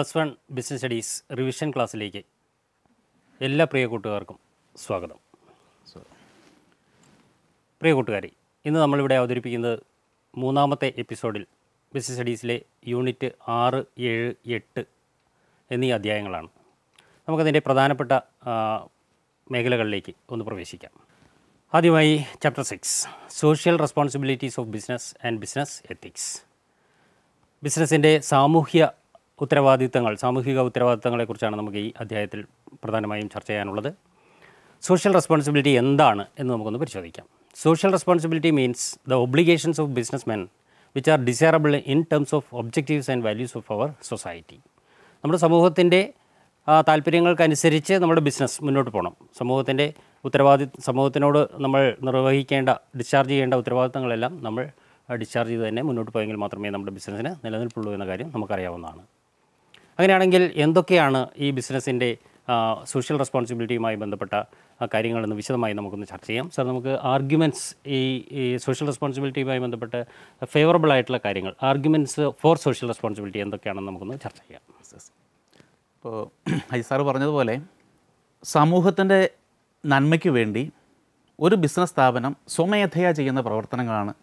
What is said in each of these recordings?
plus one business studies revision ക്ലാസ്സിലേക്ക് എല്ലാ പ്രിയ കൂട്ടുകാർക്കും സ്വാഗതം പ്രിയ കൂട്ടുകാരി ഇന്ന് നമ്മളിവിടെ അവതരിപ്പിക്കുന്നത് മൂന്നാമത്തെ എപ്പിസോഡിൽ ബിസിനസ് സ്റ്റഡീസിലെ യൂണിറ്റ് ആറ് ഏഴ് എട്ട് എന്നീ അധ്യായങ്ങളാണ് നമുക്കതിൻ്റെ പ്രധാനപ്പെട്ട മേഖലകളിലേക്ക് ഒന്ന് പ്രവേശിക്കാം ആദ്യമായി chapter six social responsibilities of business and business ethics ബിസിനസ്സിൻ്റെ സാമൂഹ്യ ഉത്തരവാദിത്തങ്ങൾ സാമൂഹിക ഉത്തരവാദിത്തങ്ങളെക്കുറിച്ചാണ് നമുക്ക് ഈ അധ്യായത്തിൽ പ്രധാനമായും ചർച്ച ചെയ്യാനുള്ളത് സോഷ്യൽ റെസ്പോൺസിബിലിറ്റി എന്താണ് എന്ന് നമുക്കൊന്ന് പരിശോധിക്കാം social responsibility means the obligations of businessmen which are desirable in terms of objectives and values of our society നമ്മുടെ സമൂഹത്തിൻ്റെ താല്പര്യങ്ങൾക്കനുസരിച്ച് നമ്മുടെ ബിസിനസ് മുന്നോട്ട് പോകണം സമൂഹത്തിൻ്റെ ഉത്തരവാദി സമൂഹത്തിനോട് നമ്മൾ നിർവഹിക്കേണ്ട ഡിസ്ചാർജ് ചെയ്യേണ്ട ഉത്തരവാദിത്തങ്ങളെല്ലാം നമ്മൾ ഡിസ്ചാർജ് ചെയ്ത് തന്നെ മുന്നോട്ട് പോയെങ്കിൽ മാത്രമേ നമ്മുടെ ബിസിനസ്സിന് നിലനിൽപ്പുള്ളൂ എന്ന കാര്യം നമുക്കറിയാവുന്നതാണ് അങ്ങനെയാണെങ്കിൽ എന്തൊക്കെയാണ് ഈ ബിസിനസ്സിൻ്റെ സോഷ്യൽ റെസ്പോൺസിബിലിറ്റിയുമായി ബന്ധപ്പെട്ട കാര്യങ്ങളെന്ന് വിശദമായി നമുക്കൊന്ന് ചർച്ച ചെയ്യാം സാർ നമുക്ക് ആർഗ്യുമെൻറ്റ്സ് ഈ സോഷ്യൽ റെസ്പോൺസിബിലിറ്റിയുമായി ബന്ധപ്പെട്ട് ഫേവറബിൾ ആയിട്ടുള്ള കാര്യങ്ങൾ ആർഗ്യുമെൻറ്റ്സ് ഫോർ സോഷ്യൽ റെസ്പോൺസിബിലിറ്റി എന്തൊക്കെയാണെന്ന് നമുക്കൊന്ന് ചർച്ച ചെയ്യാം ഇപ്പോൾ ഹൈ സാർ പറഞ്ഞതുപോലെ സമൂഹത്തിൻ്റെ നന്മയ്ക്ക് വേണ്ടി ഒരു ബിസിനസ് സ്ഥാപനം സ്വമേധയാ ചെയ്യുന്ന പ്രവർത്തനങ്ങളാണ്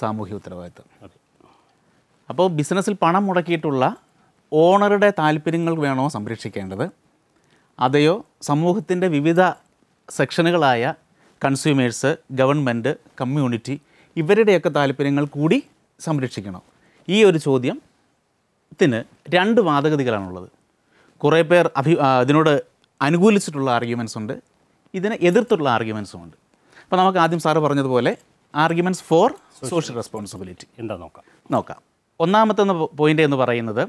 സാമൂഹ്യ ഉത്തരവാദിത്തം അപ്പോൾ ബിസിനസ്സിൽ പണം മുടക്കിയിട്ടുള്ള ഓണറുടെ താല്പര്യങ്ങൾ വേണോ സംരക്ഷിക്കേണ്ടത് അതെയോ സമൂഹത്തിൻ്റെ വിവിധ സെക്ഷനുകളായ കൺസ്യൂമേഴ്സ് ഗവൺമെൻറ് കമ്മ്യൂണിറ്റി ഇവരുടെയൊക്കെ താല്പര്യങ്ങൾ കൂടി സംരക്ഷിക്കണം ഈ ഒരു ചോദ്യത്തിന് രണ്ട് വാദഗതികളാണുള്ളത് കുറേ പേർ അഭി അതിനോട് അനുകൂലിച്ചിട്ടുള്ള ആർഗ്യുമെൻസ് ഉണ്ട് ഇതിനെ എതിർത്തുള്ള ആർഗ്യുമെൻസും ഉണ്ട് അപ്പോൾ നമുക്ക് ആദ്യം സാറ് പറഞ്ഞതുപോലെ ആർഗ്യുമെൻസ് ഫോർ സോഷ്യൽ റെസ്പോൺസിബിലിറ്റി എന്താ നോക്കാം നോക്കാം ഒന്നാമത്തെ പോയിൻ്റ് എന്ന് പറയുന്നത്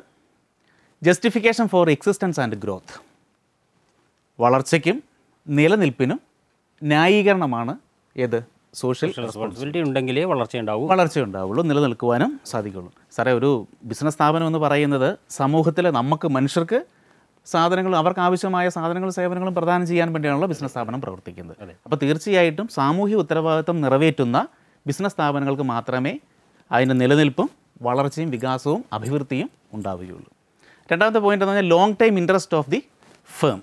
justification for existence and growth വളർച്ചയ്ക്കും നിലനിൽപ്പിനും ന്യായീകരണമാണ് ഏത് സോഷ്യൽ റെസ്പോൺസിബിലിറ്റി ഉണ്ടെങ്കിലേ വളർച്ച വളർച്ച ഉണ്ടാവുള്ളൂ നിലനിൽക്കുവാനും സാധിക്കുള്ളൂ സാറേ ഒരു ബിസിനസ് സ്ഥാപനം എന്ന് പറയുന്നത് സമൂഹത്തിലെ നമുക്ക് മനുഷ്യർക്ക് സാധനങ്ങൾ അവർക്ക് ആവശ്യമായ സാധനങ്ങളും സേവനങ്ങളും പ്രദാനം ചെയ്യാൻ വേണ്ടിയാണല്ലോ ബിസിനസ് സ്ഥാപനം പ്രവർത്തിക്കുന്നത് അപ്പോൾ തീർച്ചയായിട്ടും സാമൂഹ്യ ഉത്തരവാദിത്വം നിറവേറ്റുന്ന ബിസിനസ് സ്ഥാപനങ്ങൾക്ക് മാത്രമേ അതിൻ്റെ നിലനിൽപ്പും വളർച്ചയും വികാസവും അഭിവൃദ്ധിയും ഉണ്ടാവുകയുള്ളൂ രണ്ടാമത്തെ പോയിന്റ് എന്ന് പറഞ്ഞാൽ long time interest of the firm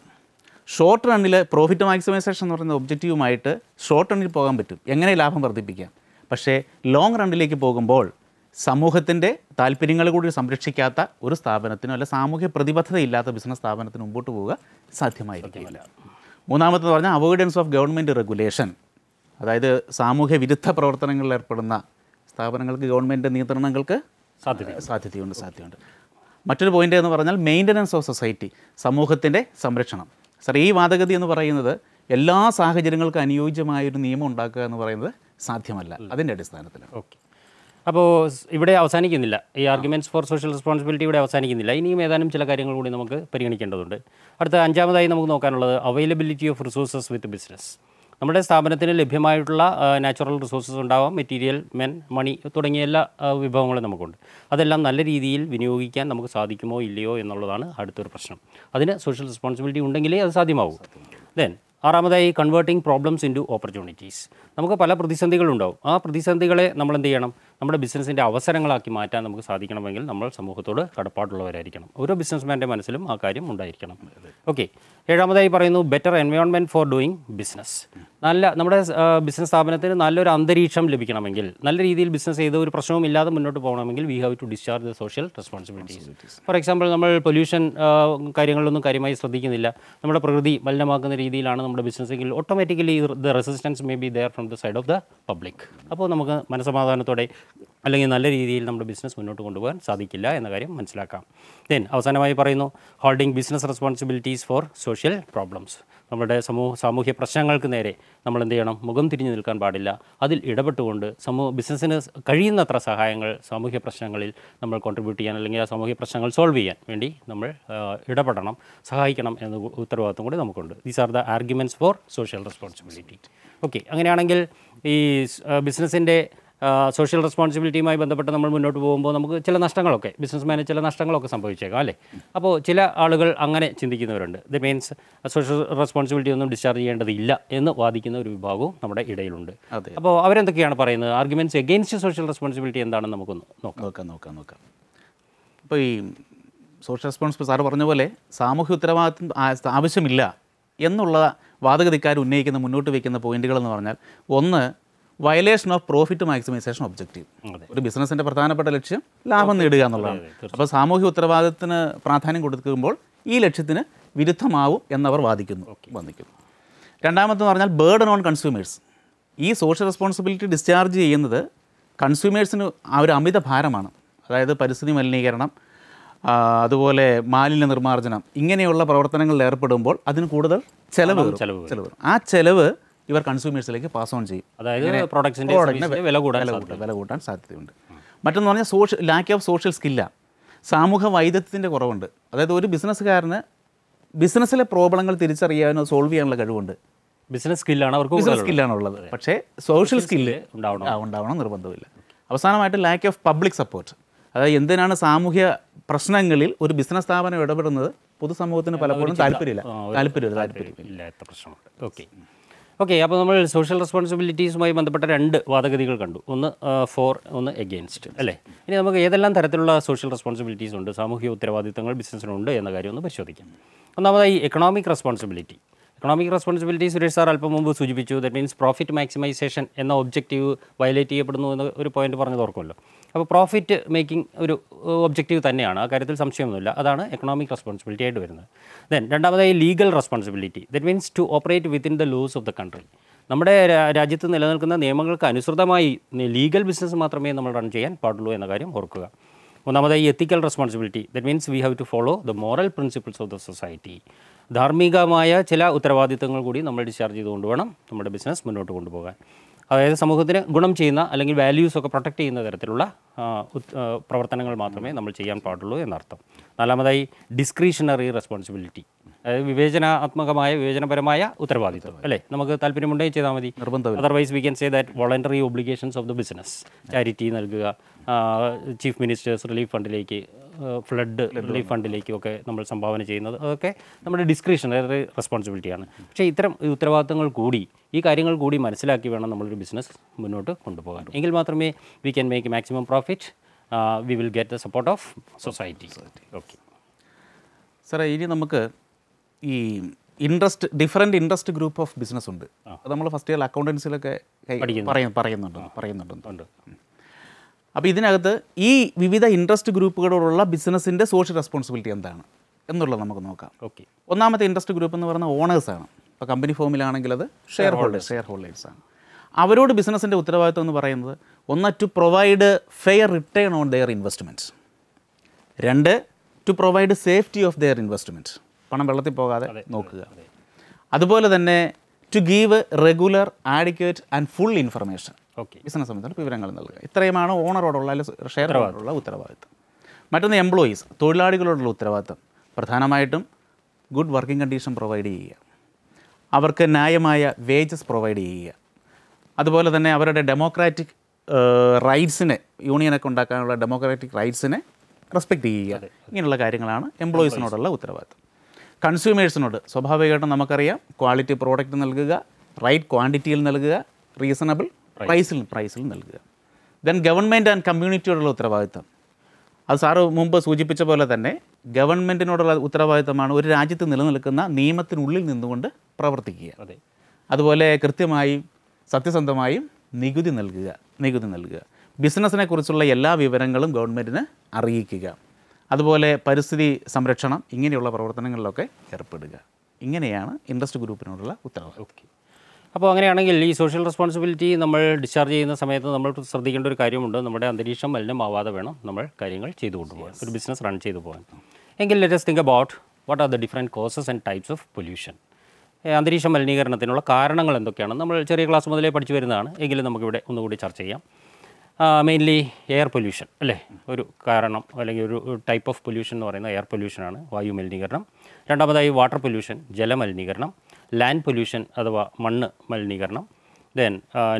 short റണ്ണിൽ പ്രോഫിറ്റ് മാക്സിമൈസേഷൻ എന്ന് പറയുന്ന ഒബ്ജക്റ്റീവുമായിട്ട് ഷോർട്ട് റണ്ണിൽ പോകാൻ പറ്റും എങ്ങനെ ലാഭം വർദ്ധിപ്പിക്കാം പക്ഷേ ലോങ് റണ്ണിലേക്ക് പോകുമ്പോൾ സമൂഹത്തിൻ്റെ താല്പര്യങ്ങൾ കൂടി സംരക്ഷിക്കാത്ത ഒരു സ്ഥാപനത്തിനോ അല്ല സാമൂഹ്യ പ്രതിബദ്ധതയില്ലാത്ത ബിസിനസ് സ്ഥാപനത്തിന് മുമ്പോട്ട് പോവുക സാധ്യമായിരിക്കില്ല മൂന്നാമത്തെന്ന് പറഞ്ഞാൽ അവോയ്ഡൻസ് ഓഫ് ഗവൺമെൻറ് റെഗുലേഷൻ അതായത് സാമൂഹ്യ വിരുദ്ധ പ്രവർത്തനങ്ങളിൽ ഏർപ്പെടുന്ന സ്ഥാപനങ്ങൾക്ക് ഗവൺമെൻറ് നിയന്ത്രണങ്ങൾക്ക് സാധ്യത സാധ്യതയുണ്ട് സാധ്യതയുണ്ട് മറ്റൊരു പോയിൻ്റ് എന്ന് പറഞ്ഞാൽ മെയിൻ്റനൻസ് ഓഫ് സൊസൈറ്റി സമൂഹത്തിൻ്റെ സംരക്ഷണം സർ ഈ വാദഗതി എന്ന് പറയുന്നത് എല്ലാ സാഹചര്യങ്ങൾക്കും അനുയോജ്യമായൊരു നിയമം ഉണ്ടാക്കുക എന്ന് പറയുന്നത് സാധ്യമല്ല അതിൻ്റെ അടിസ്ഥാനത്തിൽ ഓക്കെ അപ്പോൾ ഇവിടെ അവസാനിക്കുന്നില്ല ഈ ആർഗ്യുമെൻറ്റ്സ് ഫോർ സോഷ്യൽ റെസ്പോൺസിബിലിറ്റി ഇവിടെ അവസാനിക്കുന്നില്ല ഇനിയും ഏതാനും ചില കാര്യങ്ങൾ കൂടി നമുക്ക് പരിഗണിക്കേണ്ടതുണ്ട് അടുത്ത അഞ്ചാമതായി നമുക്ക് നോക്കാനുള്ളത് availability of resources with business നമ്മുടെ സ്ഥാപനത്തിന് ലഭ്യമായിട്ടുള്ള നാച്ചുറൽ റിസോഴ്സസ് ഉണ്ടാവാം മെറ്റീരിയൽ മെൻ മണി തുടങ്ങിയ എല്ലാ വിഭവങ്ങളും നമുക്കുണ്ട് അതെല്ലാം നല്ല രീതിയിൽ വിനിയോഗിക്കാൻ നമുക്ക് സാധിക്കുമോ ഇല്ലയോ എന്നുള്ളതാണ് അടുത്തൊരു പ്രശ്നം അതിന് സോഷ്യൽ റെസ്പോൺസിബിലിറ്റി ഉണ്ടെങ്കിലേ അത് സാധ്യമാവൂ ദെൻ ആറാമതായി കൺവേർട്ടിംഗ് പ്രോബ്ലംസ് ഇൻറ്റു ഓപ്പർച്യൂണിറ്റീസ് നമുക്ക് പല പ്രതിസന്ധികളുണ്ടാവും ആ പ്രതിസന്ധികളെ നമ്മൾ എന്ത് ചെയ്യണം നമ്മുടെ ബിസിനസ്സിൻ്റെ അവസരങ്ങളാക്കി മാറ്റാൻ നമുക്ക് സാധിക്കണമെങ്കിൽ നമ്മൾ സമൂഹത്തോട് കടപ്പാടുള്ളവരായിരിക്കണം ഓരോ ബിസിനസ്മാൻ്റെ മനസ്സിലും ആ കാര്യം ഉണ്ടായിരിക്കണം ഓക്കെ ഏഴാമതായി പറയുന്നു better environment for doing business നല്ല നമ്മുടെ ബിസിനസ് സ്ഥാപനത്തിന് നല്ലൊരു അന്തരീക്ഷം ലഭിക്കണമെങ്കിൽ നല്ല രീതിയിൽ ബിസിനസ് ചെയ്ത് ഒരു പ്രശ്നവും ഇല്ലാതെ മുന്നോട്ട് പോകണമെങ്കിൽ we have to discharge the social responsibilities for example നമ്മൾ പൊല്യൂഷൻ കാര്യങ്ങളിലൊന്നും കാര്യമായി ശ്രദ്ധിക്കുന്നില്ല നമ്മുടെ പ്രകൃതി മലിനമാക്കുന്ന രീതിയിലാണ് നമ്മുടെ ബിസിനസ്സെങ്കിൽ automatically the resistance may be there from the side of the public അപ്പോൾ നമുക്ക് മനസ്സമാധാനത്തോടെ അല്ലെങ്കിൽ നല്ല രീതിയിൽ നമ്മുടെ ബിസിനസ് മുന്നോട്ട് കൊണ്ടുപോകാൻ സാധിക്കില്ല എന്ന കാര്യം മനസ്സിലാക്കാം ദെൻ അവസാനമായി പറയുന്നു holding business responsibilities for social problems നമ്മുടെ സമൂഹ സാമൂഹ്യ പ്രശ്നങ്ങൾക്ക് നേരെ നമ്മൾ എന്ത് ചെയ്യണം മുഖം തിരിഞ്ഞു നിൽക്കാൻ പാടില്ല അതിൽ ഇടപെട്ടുകൊണ്ട് സമൂഹ ബിസിനസ്സിന് കഴിയുന്നത്ര സഹായങ്ങൾ സാമൂഹ്യ പ്രശ്നങ്ങളിൽ നമ്മൾ കോൺട്രിബ്യൂട്ട് ചെയ്യാൻ അല്ലെങ്കിൽ ആ സാമൂഹ്യ പ്രശ്നങ്ങൾ സോൾവ് ചെയ്യാൻ വേണ്ടി നമ്മൾ ഇടപെടണം സഹായിക്കണം എന്ന ഉത്തരവാദിത്വം കൂടി നമുക്കുണ്ട് these are the arguments for social responsibility okay അങ്ങനെയാണെങ്കിൽ ഈ ബിസിനസ്സിൻ്റെ സോഷ്യൽ റെസ്പോൺസിബിലിറ്റിയുമായി ബന്ധപ്പെട്ട് നമ്മൾ മുന്നോട്ട് പോകുമ്പോൾ നമുക്ക് ചില നഷ്ടങ്ങളൊക്കെ ബിസിനസ്മാന് ചില നഷ്ടങ്ങളൊക്കെ സംഭവിച്ചേക്കാം അല്ലേ അപ്പോൾ ചില ആളുകൾ അങ്ങനെ ചിന്തിക്കുന്നവരുണ്ട് ദി മീൻസ് സോഷ്യൽ റെസ്പോൺസിബിലിറ്റി ഒന്നും ഡിസ്ചാർജ് ചെയ്യേണ്ടതില്ല എന്ന് വാദിക്കുന്ന ഒരു വിഭാഗവും നമ്മുടെ ഇടയിലുണ്ട് അപ്പോൾ അവരെന്തൊക്കെയാണ് പറയുന്നത് ആർഗ്യുമെൻറ്റ്സ് എഗെയിൻസ്റ്റ് സോഷ്യൽ റെസ്പോൺസിബിലിറ്റി എന്താണെന്ന് നമുക്കൊന്ന് നോക്കാം നോക്കാം നോക്കാം നോക്കാം ഇപ്പോൾ ഈ സോഷ്യൽ റെസ്പോൺസിബിൾ സാറ് പറഞ്ഞ പോലെ സാമൂഹ്യ ഉത്തരവാദിത്വം ആവശ്യമില്ല എന്നുള്ള വാദഗതിക്കാർ ഉന്നയിക്കുന്ന മുന്നോട്ട് വയ്ക്കുന്ന പോയിന്റുകൾ എന്ന് പറഞ്ഞാൽ ഒന്ന് violation of profit maximisation objective ഒരു ബിസിനസ്സിൻ്റെ പ്രധാനപ്പെട്ട ലക്ഷ്യം ലാഭം നേടുക എന്നുള്ളതാണ് അപ്പോൾ സാമൂഹ്യ ഉത്തരവാദിത്തത്തിന് പ്രാധാന്യം കൊടുക്കുമ്പോൾ ഈ ലക്ഷ്യത്തിന് വിരുദ്ധമാവും എന്നവർ വാദിക്കുന്നു വന്നിക്കുന്നു രണ്ടാമത്തെന്ന് പറഞ്ഞാൽ ബേർഡ് ഓൺ കൺസ്യൂമേഴ്സ് ഈ സോഷ്യൽ റെസ്പോൺസിബിലിറ്റി ഡിസ്ചാർജ് ചെയ്യുന്നത് കൺസ്യൂമേഴ്സിന് ഒരു അമിത ഭാരമാണ് അതായത് പരിസ്ഥിതി മലിനീകരണം അതുപോലെ മാലിന്യ നിർമ്മാർജ്ജനം ഇങ്ങനെയുള്ള പ്രവർത്തനങ്ങളിൽ ഏർപ്പെടുമ്പോൾ അതിന് കൂടുതൽ ചെലവ് ചെലവ് ആ ചെലവ് ഇവർ കൺസ്യൂമേഴ്സിലേക്ക് പാസ് ഓൺ ചെയ്യും അതായത് പ്രോഡക്റ്റ്സിൻ്റെ വില കൂടാൻ വില കൂട്ടാൻ സാധ്യതയുണ്ട് മറ്റൊന്ന് പറഞ്ഞാൽ സോഷ്യൽ ലാക്ക് ഓഫ് സോഷ്യൽ സ്കില്ലാണ് സാമൂഹ്യ വൈദഗ്ധ്യത്തിൻ്റെ കുറവുണ്ട് അതായത് ഒരു ബിസിനസ്സുകാരന് ബിസിനസ്സിലെ പ്രോബ്ലങ്ങൾ തിരിച്ചറിയാനോ സോൾവ് ചെയ്യാനുള്ള കഴിവുണ്ട് ബിസിനസ് സ്കില്ലാണ് അവർക്ക് ബിസിനസ് സ്കില്ലാണ് ഉള്ളത് പക്ഷേ സോഷ്യൽ സ്കില്ല് ഉണ്ടാവണം ഉണ്ടാവണം നിർബന്ധമില്ല അവസാനമായിട്ട് ലാക്ക് ഓഫ് പബ്ലിക് സപ്പോർട്ട് അതായത് എന്തിനാണ് സാമൂഹ്യ പ്രശ്നങ്ങളിൽ ഒരു ബിസിനസ് സ്ഥാപനം ഇടപെടുന്നത് പൊതുസമൂഹത്തിന് പലപ്പോഴും താല്പര്യമില്ല താല്പര്യമില്ല താല്പര്യമില്ല പ്രശ്നമുണ്ട് ഓക്കെ ഓക്കെ അപ്പോൾ നമ്മൾ സോഷ്യൽ റെസ്പോൺസിബിലിറ്റീസുമായി ബന്ധപ്പെട്ട രണ്ട് വാദഗതികൾ കണ്ടു ഒന്ന് ഫോർ ഒന്ന് എഗെയിൻസ്റ്റ് അല്ലേ ഇനി നമുക്ക് ഏതെല്ലാം തരത്തിലുള്ള സോഷ്യൽ റെസ്പോൺസിബിലിറ്റീസ് ഉണ്ട് സാമൂഹിക ഉത്തരവാദിത്തങ്ങൾ ബിസിനസ്സിനുണ്ട് എന്ന കാര്യം ഒന്ന് പരിശോധിക്കാം ഒന്നാമതായി economic responsibility economic responsibility Suresh sir അല്പം മുമ്പ് സൂചിപ്പിച്ചു ദറ്റ് മീൻസ് പ്രോഫിറ്റ് മാക്സിമൈസേഷൻ എന്ന ഒബ്ജക്റ്റീവ് വയലേറ്റ് ചെയ്യപ്പെടുന്നു എന്ന ഒരു പോയിന്റ് പറഞ്ഞത് ഓർക്കുമല്ലോ അപ്പോൾ പ്രോഫിറ്റ് മേക്കിംഗ് ഒരു ഒബ്ജക്റ്റീവ് തന്നെയാണ് ആ കാര്യത്തിൽ സംശയമൊന്നുമില്ല അതാണ് എക്കണോമിക് റെസ്പോൺസിബിലിറ്റി ആയിട്ട് വരുന്നത് ദെൻ രണ്ടാമതായി legal responsibility that means to operate within the laws of the country നമ്മുടെ രാജ്യത്ത് നിലനിൽക്കുന്ന നിയമങ്ങൾക്ക് അനുസൃതമായി ലീഗൽ ബിസിനസ് മാത്രമേ നമ്മൾ റൺ ചെയ്യാൻ പാടുള്ളൂ എന്ന കാര്യം ഓർക്കുക ഒന്നാമതായി ethical responsibility that means we have to follow the moral principles of the society ധാർമ്മികമായ ചില ഉത്തരവാദിത്തങ്ങൾ കൂടി നമ്മൾ ഡിസ്ചാർജ് ചെയ്തുകൊണ്ട് വേണം നമ്മുടെ ബിസിനസ് മുന്നോട്ട് കൊണ്ടുപോകാൻ അതായത് സമൂഹത്തിന് ഗുണം ചെയ്യുന്ന അല്ലെങ്കിൽ വാല്യൂസൊക്കെ പ്രൊട്ടക്റ്റ് ചെയ്യുന്ന തരത്തിലുള്ള പ്രവർത്തനങ്ങൾ മാത്രമേ നമ്മൾ ചെയ്യാൻ പാടുള്ളൂ എന്നർത്ഥം നാലാമതായി ഡിസ്ക്രീഷണറി റെസ്പോൺസിബിലിറ്റി അതായത് വിവേചനാത്മകമായ വിവേചനപരമായ ഉത്തരവാദിത്വം അല്ലേ നമുക്ക് താല്പര്യമുണ്ടെങ്കിൽ ചെയ്താൽ മതി otherwise we can say that voluntary obligations of the business charity നൽകുക ചീഫ് മിനിസ്റ്റേഴ്സ് റിലീഫ് ഫണ്ടിലേക്ക് ഫ്ലഡ് റിലീഫ് ഫണ്ടിലേക്കും ഒക്കെ നമ്മൾ സംഭാവന ചെയ്യുന്നത് അതൊക്കെ നമ്മുടെ ഡിസ്ക്രിഷണറി റെസ്പോൺസിബിലിറ്റിയാണ് പക്ഷേ ഇത്തരം ഉത്തരവാദിത്തങ്ങൾ കൂടി ഈ കാര്യങ്ങൾ കൂടി മനസ്സിലാക്കി വേണം നമ്മളൊരു ബിസിനസ് മുന്നോട്ട് കൊണ്ടുപോകാൻ എങ്കിൽ മാത്രമേ we can make maximum profit we will get the support of society okay സാറേ ഇനി നമുക്ക് ഈ interest different interest group of business ഉണ്ട് അത് നമ്മൾ ഫസ്റ്റ് ഇയർ അക്കൗണ്ടൻസിലൊക്കെ പറയുന്നുണ്ട് പറയുന്നുണ്ട് അപ്പോൾ ഇതിനകത്ത് ഈ വിവിധ ഇൻട്രസ്റ്റ് ഗ്രൂപ്പുകളോടുള്ള ബിസിനസ്സിൻ്റെ സോഷ്യൽ റെസ്പോൺസിബിലിറ്റി എന്താണ് എന്നുള്ളത് നമുക്ക് നോക്കാം ഓക്കെ ഒന്നാമത്തെ ഇൻട്രസ്റ്റ് ഗ്രൂപ്പ് എന്ന് പറയുന്നത് ഓണേഴ്സാണ് ഇപ്പോൾ കമ്പനി ഫോമിലാണെങ്കിൽ അത് ഷെയർ ഹോൾഡേഴ്സ് ഷെയർ ഹോൾഡേഴ്സാണ് അവരോട് ബിസിനസ്സിൻ്റെ ഉത്തരവാദിത്വം എന്ന് പറയുന്നത് ഒന്ന് to provide fair return on their investments രണ്ട് to provide safety of their investment പണം വെള്ളത്തിൽ പോകാതെ നോക്കുക അതുപോലെ തന്നെ to give regular adequate and full information okay business സംബന്ധിച്ച വിവരങ്ങൾ നൽകുക ഇത്രയുമാണ് ഓണറോടുള്ള അല്ലെങ്കിൽ ഷെയറോടുള്ള ഉത്തരവാദിത്തം മറ്റൊന്ന് എംപ്ലോയീസ് തൊഴിലാളികളോടുള്ള ഉത്തരവാദിത്തം പ്രധാനമായിട്ടും ഗുഡ് വർക്കിംഗ് കണ്ടീഷൻ പ്രൊവൈഡ് ചെയ്യുക അവർക്ക് ന്യായമായ വേജസ് പ്രൊവൈഡ് ചെയ്യുക അതുപോലെ തന്നെ അവരുടെ ഡെമോക്രാറ്റിക് റൈറ്റ്സിനെ യൂണിയനൊക്കെ ഉണ്ടാക്കാനുള്ള ഡെമോക്രാറ്റിക് റൈറ്റ്സിനെ റെസ്പെക്റ്റ് ചെയ്യുക ഇങ്ങനെയുള്ള കാര്യങ്ങളാണ് എംപ്ലോയീസിനോടുള്ള ഉത്തരവാദിത്തം കൺസ്യൂമേഴ്സിനോട് സ്വാഭാവികമായിട്ടും നമുക്കറിയാം ക്വാളിറ്റി പ്രോഡക്റ്റ് നൽകുക റൈറ്റ് ക്വാണ്ടിറ്റിയിൽ നൽകുക റീസണബിൾ പ്രൈസിൽ പ്രൈസിൽ നൽകുക ദെൻ ഗവൺമെൻറ് ആൻഡ് കമ്മ്യൂണിറ്റിയോടുള്ള ഉത്തരവാദിത്തം അത് സാറ് മുമ്പ് സൂചിപ്പിച്ച പോലെ തന്നെ ഗവൺമെൻറ്റിനോടുള്ള ഉത്തരവാദിത്തമാണ് ഒരു രാജ്യത്ത് നിലനിൽക്കുന്ന നിയമത്തിനുള്ളിൽ നിന്നുകൊണ്ട് പ്രവർത്തിക്കുക അതുപോലെ കൃത്യമായി സത്യസന്ധമായും നികുതി നൽകുക നികുതി നൽകുക ബിസിനസ്സിനെ കുറിച്ചുള്ള എല്ലാ വിവരങ്ങളും ഗവൺമെൻറ്റിന് അറിയിക്കുക അതുപോലെ പരിസ്ഥിതി സംരക്ഷണം ഇങ്ങനെയുള്ള പ്രവർത്തനങ്ങളിലൊക്കെ ഏർപ്പെടുക ഇങ്ങനെയാണ് ഇൻട്രസ്റ്റ് ഗ്രൂപ്പിനോടുള്ള ഉത്തരവാദിത്വം ഓക്കെ അപ്പോൾ അങ്ങനെയാണെങ്കിൽ ഈ സോഷ്യൽ റെസ്പോൺസിബിലിറ്റി നമ്മൾ ഡിസ്ചാർജ് ചെയ്യുന്ന സമയത്ത് നമ്മൾ ശ്രദ്ധിക്കേണ്ട ഒരു കാര്യമുണ്ട് നമ്മുടെ അന്തരീക്ഷം മലിനമാവാതെ വേണം നമ്മൾ കാര്യങ്ങൾ ചെയ്തു കൊണ്ടുപോകാൻ ഒരു ബിസിനസ് റൺ ചെയ്തു പോകാൻ എങ്കിൽ let's think about what are the different causes and types of pollution അന്തരീക്ഷ മലിനീകരണത്തിനുള്ള കാരണങ്ങൾ എന്തൊക്കെയാണ് നമ്മൾ ചെറിയ ക്ലാസ് മുതലേ പഠിച്ചു വരുന്നതാണ് എങ്കിലും നമുക്കിവിടെ ഒന്നുകൂടി ചർച്ച ചെയ്യാം മെയിൻലി എയർ പൊല്യൂഷൻ അല്ലേ ഒരു കാരണം അല്ലെങ്കിൽ ഒരു ടൈപ്പ് ഓഫ് പൊല്യൂഷൻ എന്ന് പറയുന്നത് എയർ പൊല്യൂഷനാണ് വായു മലിനീകരണം രണ്ടാമതായി വാട്ടർ പൊല്യൂഷൻ ജലമലിനീകരണം ലാൻഡ് പൊല്യൂഷൻ അഥവാ മണ്ണ് മലിനീകരണം ദെൻ